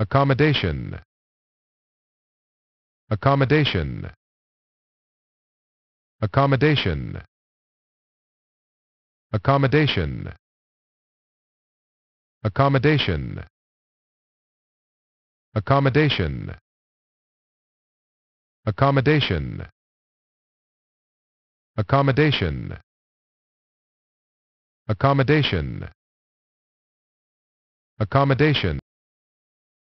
accommodation accommodation accommodation accommodation accommodation accommodation accommodation accommodation accommodation accommodation